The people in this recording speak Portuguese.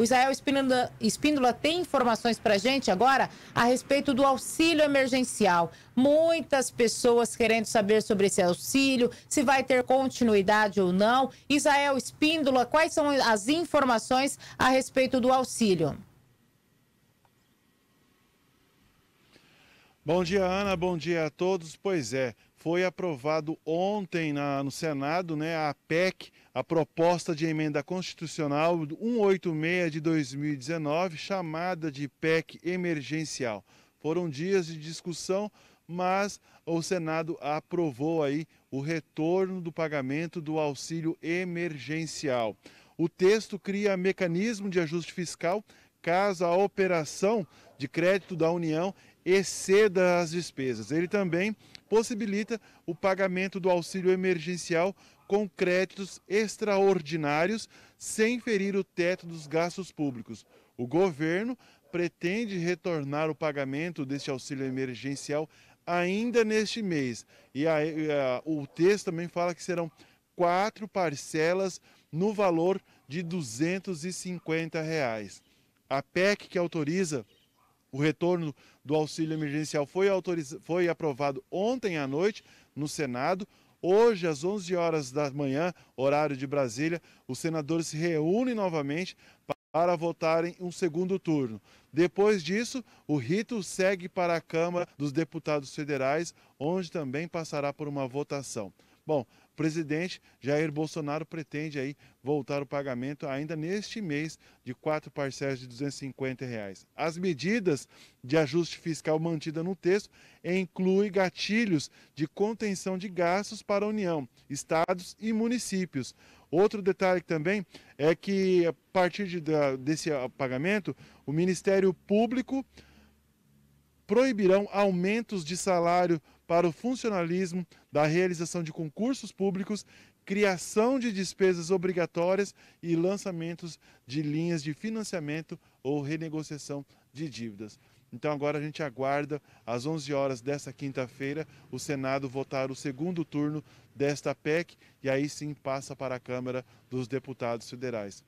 O Israel Espíndola, Espíndola tem informações para gente agora a respeito do auxílio emergencial. Muitas pessoas querendo saber sobre esse auxílio, se vai ter continuidade ou não. Israel Espíndola, quais são as informações a respeito do auxílio? Bom dia, Ana. Bom dia a todos. Pois é, foi aprovado ontem na, no Senado né, a PEC, a proposta de emenda constitucional 186 de 2019, chamada de PEC emergencial. Foram dias de discussão, mas o Senado aprovou aí o retorno do pagamento do auxílio emergencial. O texto cria mecanismo de ajuste fiscal caso a operação de crédito da União exceda as despesas. Ele também possibilita o pagamento do auxílio emergencial com créditos extraordinários, sem ferir o teto dos gastos públicos. O governo pretende retornar o pagamento deste auxílio emergencial ainda neste mês. E a, a, o texto também fala que serão quatro parcelas no valor de R$ 250. Reais. A PEC que autoriza o retorno do auxílio emergencial foi, autoriz... foi aprovado ontem à noite no Senado. Hoje, às 11 horas da manhã, horário de Brasília, os senadores se reúnem novamente para votarem um segundo turno. Depois disso, o rito segue para a Câmara dos Deputados Federais, onde também passará por uma votação. Bom, o presidente Jair Bolsonaro pretende aí voltar o pagamento ainda neste mês de quatro parcelas de R$ 250. Reais. As medidas de ajuste fiscal mantida no texto incluem gatilhos de contenção de gastos para a União, estados e municípios. Outro detalhe também é que, a partir de, desse ah, pagamento, o Ministério Público proibirão aumentos de salário para o funcionalismo da realização de concursos públicos, criação de despesas obrigatórias e lançamentos de linhas de financiamento ou renegociação de dívidas. Então agora a gente aguarda às 11 horas desta quinta-feira o Senado votar o segundo turno desta PEC e aí sim passa para a Câmara dos Deputados Federais.